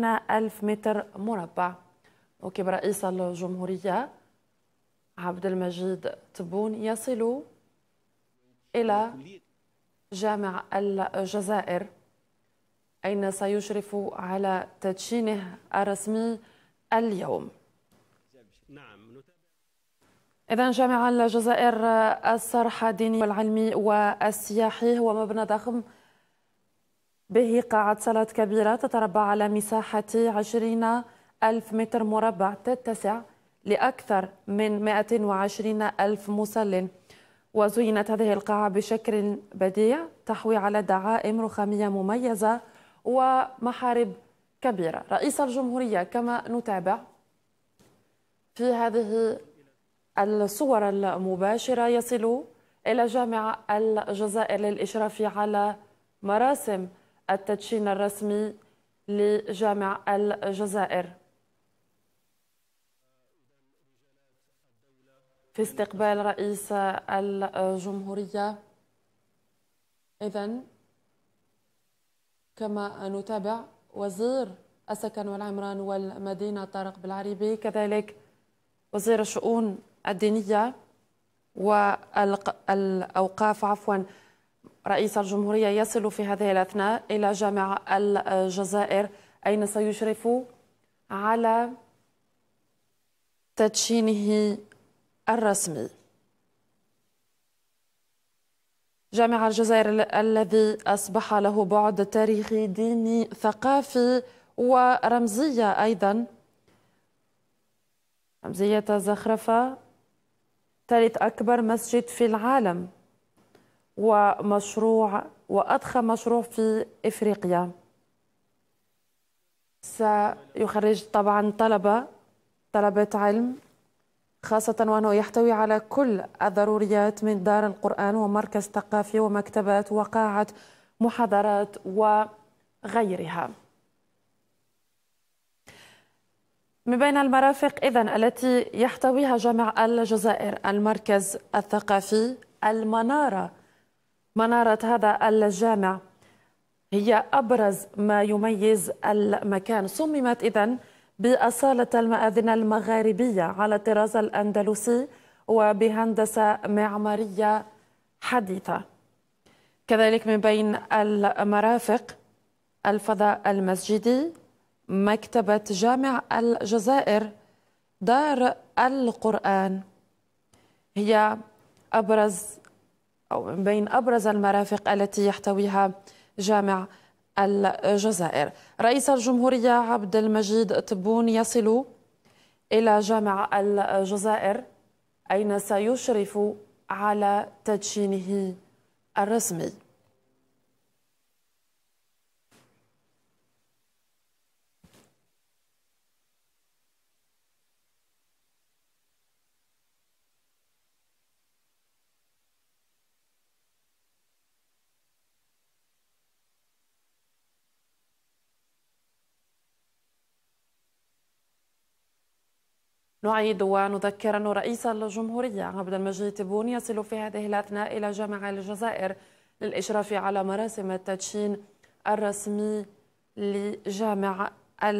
ضمن 1000 متر مربع وكيب رئيس الجمهورية عبد المجيد تبون يصل إلى جامع الجزائر أين سيشرف على تدشينه الرسمي اليوم إذا جامع الجزائر الصرح الديني والعلمي والسياحي هو مبنى ضخم به قاعة صلاة كبيرة تتربع على مساحة 20 ألف متر مربع تتسع لأكثر من 120 ألف مصل وزينت هذه القاعة بشكل بديع تحوي على دعائم رخامية مميزة ومحارب كبيرة رئيس الجمهورية كما نتابع في هذه الصور المباشرة يصل إلى جامع الجزائر للإشراف على مراسم التدشين الرسمي لجامع الجزائر في استقبال رئيس الجمهورية إذا كما نتابع وزير السكن والعمران والمدينة طارق بالعريبي كذلك وزير الشؤون الدينية والأوقاف عفواً رئيس الجمهورية يصل في هذه الأثناء إلى جامع الجزائر أين سيشرف على تدشينه الرسمي جامع الجزائر الذي أصبح له بعد تاريخي ديني ثقافي ورمزية أيضا رمزية زخرفة ثالث أكبر مسجد في العالم ومشروع وأضخم مشروع في إفريقيا سيخرج طبعا طلبة طلبة علم خاصة وأنه يحتوي على كل الضروريات من دار القرآن ومركز ثقافي ومكتبات وقاعة محاضرات وغيرها من بين المرافق اذا التي يحتويها جامع الجزائر المركز الثقافي المنارة منارة هذا الجامع هي أبرز ما يميز المكان صممت إذن بأصالة المآذن المغاربية على الطراز الأندلسي وبهندسة معمارية حديثة كذلك من بين المرافق الفضاء المسجدي مكتبة جامع الجزائر دار القرآن هي أبرز أو من بين أبرز المرافق التي يحتويها جامع الجزائر رئيس الجمهورية عبد المجيد تبون يصل إلى جامع الجزائر أين سيشرف على تدشينه الرسمي نعيد ونذكر أن رئيس الجمهورية عبد المجيد تبون يصل في هذه الأثناء إلى جامع الجزائر للإشراف على مراسم التدشين الرسمي لجامع